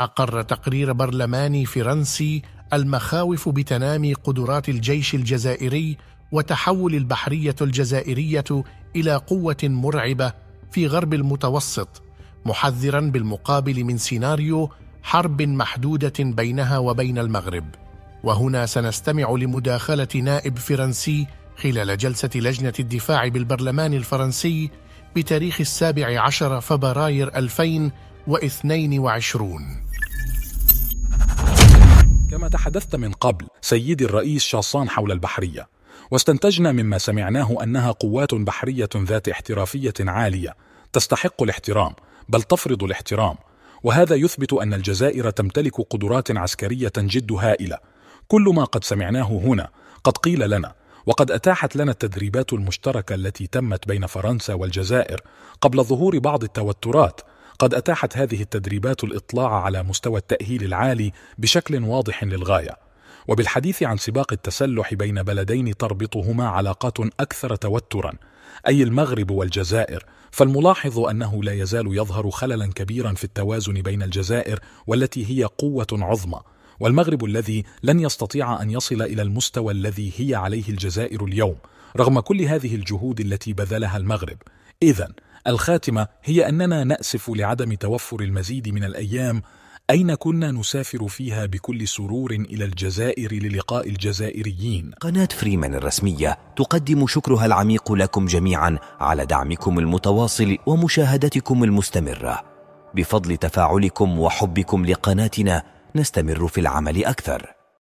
أقر تقرير برلماني فرنسي المخاوف بتنامي قدرات الجيش الجزائري وتحول البحرية الجزائرية إلى قوة مرعبة في غرب المتوسط محذرا بالمقابل من سيناريو حرب محدودة بينها وبين المغرب وهنا سنستمع لمداخلة نائب فرنسي خلال جلسة لجنة الدفاع بالبرلمان الفرنسي بتاريخ السابع عشر فبراير 2000 واثنين وعشرون كما تحدثت من قبل سيدي الرئيس شاصان حول البحرية واستنتجنا مما سمعناه أنها قوات بحرية ذات احترافية عالية تستحق الاحترام بل تفرض الاحترام وهذا يثبت أن الجزائر تمتلك قدرات عسكرية جد هائلة كل ما قد سمعناه هنا قد قيل لنا وقد أتاحت لنا التدريبات المشتركة التي تمت بين فرنسا والجزائر قبل ظهور بعض التوترات قد أتاحت هذه التدريبات الإطلاع على مستوى التأهيل العالي بشكل واضح للغاية وبالحديث عن سباق التسلح بين بلدين تربطهما علاقات أكثر توترا أي المغرب والجزائر فالملاحظ أنه لا يزال يظهر خللا كبيرا في التوازن بين الجزائر والتي هي قوة عظمى والمغرب الذي لن يستطيع أن يصل إلى المستوى الذي هي عليه الجزائر اليوم رغم كل هذه الجهود التي بذلها المغرب إذا الخاتمة هي أننا نأسف لعدم توفر المزيد من الأيام أين كنا نسافر فيها بكل سرور إلى الجزائر للقاء الجزائريين قناة فريمان الرسمية تقدم شكرها العميق لكم جميعا على دعمكم المتواصل ومشاهدتكم المستمرة بفضل تفاعلكم وحبكم لقناتنا نستمر في العمل أكثر